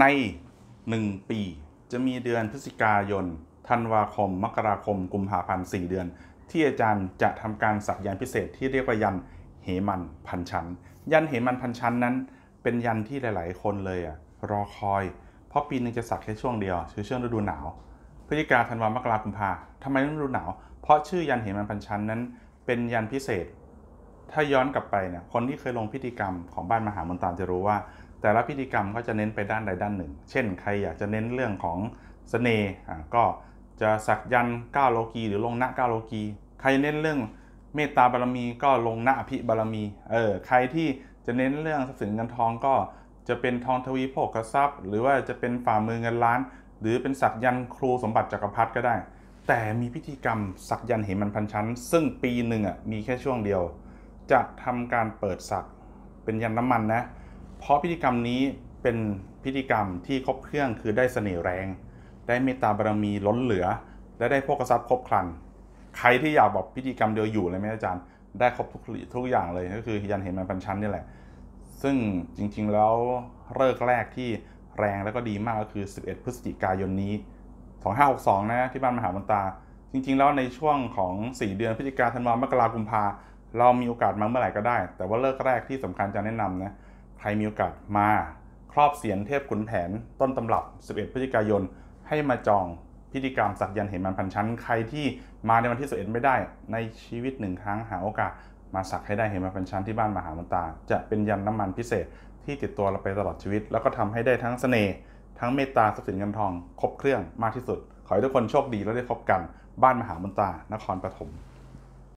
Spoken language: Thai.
ใน 1 ปีจะมีเดือนพฤศจิกายน ธันวาคม มกราคม กุมภาพันธ์4เดือน ที่อาจารย์จะทำการสักยันพิเศษ ที่เรียกว่ายันเหมันพันชันยันเหมันพันชันนั้น เป็นยันที่หลาย ๆ คนเลยอ่ะรอคอยเพราะปีนึงจะสักแค่ช่วงเดียวคือช่วงฤดูหนาว พฤศจิกาธันวามกราคมพาทำไมฤดูหนาว เพราะชื่อยันเหมันพันชันนั้น เป็นยันพิเศษ ถ้าย้อนกลับไปเนี่ยคนที่เคยลงพิธีกรรมของบ้านมหามนตานจะรู้ว่าแต่ละพิธีกรรมก็จะเน้นไปด้านใดด้านหนึ่ง เช่นใครอยากจะเน้นเรื่องของสเสน่ห์ก็จะสักยันก้าโลกีหรือลงณก้าโลกี ใครเน้นเรื่องเมตตาบารมีก็ลงณอภิบารมี เออ ใครที่จะเน้นเรื่องทรัพย์สินเงินทองก็จะเป็นทองทวีโภคทรัพย์ หรือว่าจะเป็นฝ่ามือเงินล้าน หรือเป็นสักยันครูสมบัติจักรพรรดิก็ได้ แต่มีพิธีกรรม สักยันเหมันพันชั้น ซึ่งปีหนึ่งอ่ะมีแค่ช่วงเดียว จะทำการเปิดสักเป็นยันน้ามันนะเพราะพิธีกรรมนี้เป็นพิธีกรรมที่ครบเครื่องคือได้เสน่ห์แรง ได้เมตตาบารมีล้นเหลือ และได้พกทรัพย์ครบครัน ใครที่อยากบอกพิธีกรรมเดียวอยู่เลยไหมอาจารย์ ได้ครบทุกทุกอย่างเลย ก็คือยันเห็นมันพันชั้นนี่แหละ ซึ่งจริง ๆ แล้วเลิกแรกที่แรงแล้วก็ดีมากก็คือ 11 พฤศจิกายนนี้2562นะที่บ้านมหาบันตา จริงๆแล้วในช่วงของ 4 เดือนพฤศจิกาธันวามกราคมกุมภาเรามีโอกาสมาเมื่อไหร่ก็ได้ แต่ว่าเลิกแรกที่สำคัญจะแนะนำนะใครมีโอกาสมาครอบเสียนเทพขุนแผน ต้นตำรับ11พฤศจิกายนให้มาจอง พิธีกรรมสักยันเห็นมันพันชั้นใครที่มาในวันที่11ไม่ได้ในชีวิตหนึ่งครั้งหาโอกาสมาสักให้ได้เห็นมันพันชั้นที่บ้านมหามันตาจะเป็นยันน้ำมันพิเศษ ที่ติดตัวเราไปตลอดชีวิต แล้วก็ทำให้ได้ทั้งเสน่ห์ทั้งเมตตาทรัพย์สินเงินทอง ครบเครื่องมากที่สุด ขอให้ทุกคนโชคดีและได้พบกัน บ้านมหามนตานครปฐม